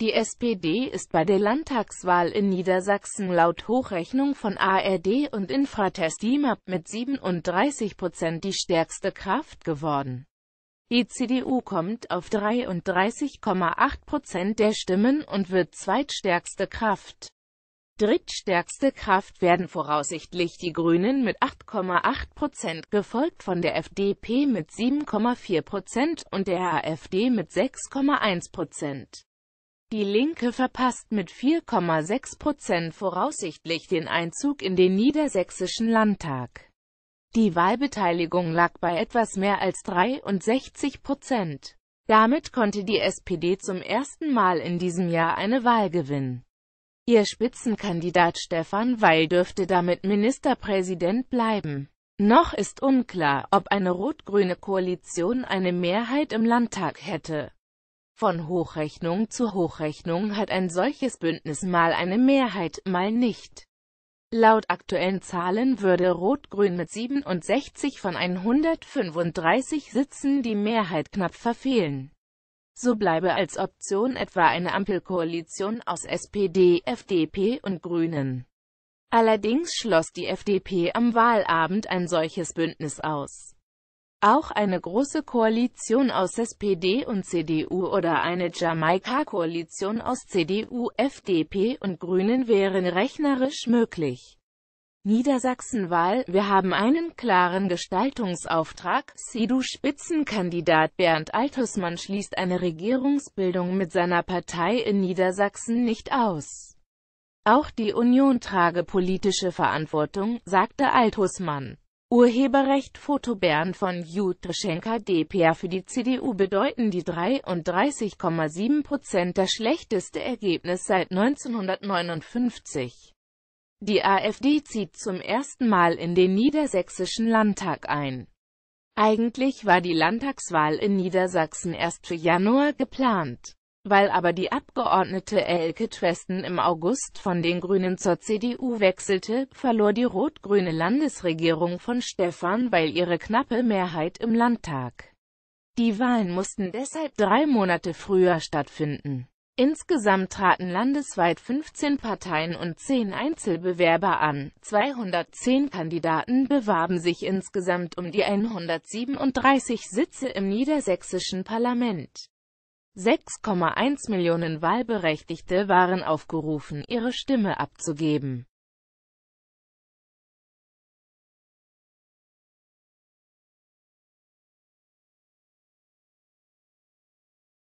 Die SPD ist bei der Landtagswahl in Niedersachsen laut Hochrechnung von ARD und Infratest DIMAP mit 37 Prozent die stärkste Kraft geworden. Die CDU kommt auf 33,8 Prozent der Stimmen und wird zweitstärkste Kraft. Drittstärkste Kraft werden voraussichtlich die Grünen mit 8,8 Prozent, gefolgt von der FDP mit 7,4 Prozent und der AfD mit 6,1 Prozent. Die Linke verpasst mit 4,6 Prozent voraussichtlich den Einzug in den niedersächsischen Landtag. Die Wahlbeteiligung lag bei etwas mehr als 63 Prozent. Damit konnte die SPD zum ersten Mal in diesem Jahr eine Wahl gewinnen. Ihr Spitzenkandidat Stefan Weil dürfte damit Ministerpräsident bleiben. Noch ist unklar, ob eine rot-grüne Koalition eine Mehrheit im Landtag hätte. Von Hochrechnung zu Hochrechnung hat ein solches Bündnis mal eine Mehrheit, mal nicht. Laut aktuellen Zahlen würde Rot-Grün mit 67 von 135 Sitzen die Mehrheit knapp verfehlen. So bleibe als Option etwa eine Ampelkoalition aus SPD, FDP und Grünen. Allerdings schloss die FDP am Wahlabend ein solches Bündnis aus. Auch eine große Koalition aus SPD und CDU oder eine Jamaika-Koalition aus CDU, FDP und Grünen wären rechnerisch möglich. Niedersachsenwahl, wir haben einen klaren Gestaltungsauftrag, CDU-Spitzenkandidat Bernd Altusmann schließt eine Regierungsbildung mit seiner Partei in Niedersachsen nicht aus. Auch die Union trage politische Verantwortung, sagte Altusmann. Urheberrecht Fotobären von Jutschenka dpa für die CDU bedeuten die 33,7% Prozent das schlechteste Ergebnis seit 1959. Die AfD zieht zum ersten Mal in den niedersächsischen Landtag ein. Eigentlich war die Landtagswahl in Niedersachsen erst für Januar geplant. Weil aber die Abgeordnete Elke Tresten im August von den Grünen zur CDU wechselte, verlor die rot-grüne Landesregierung von Stefan Weil ihre knappe Mehrheit im Landtag. Die Wahlen mussten deshalb drei Monate früher stattfinden. Insgesamt traten landesweit 15 Parteien und 10 Einzelbewerber an. 210 Kandidaten bewarben sich insgesamt um die 137 Sitze im niedersächsischen Parlament. 6,1 Millionen Wahlberechtigte waren aufgerufen, ihre Stimme abzugeben.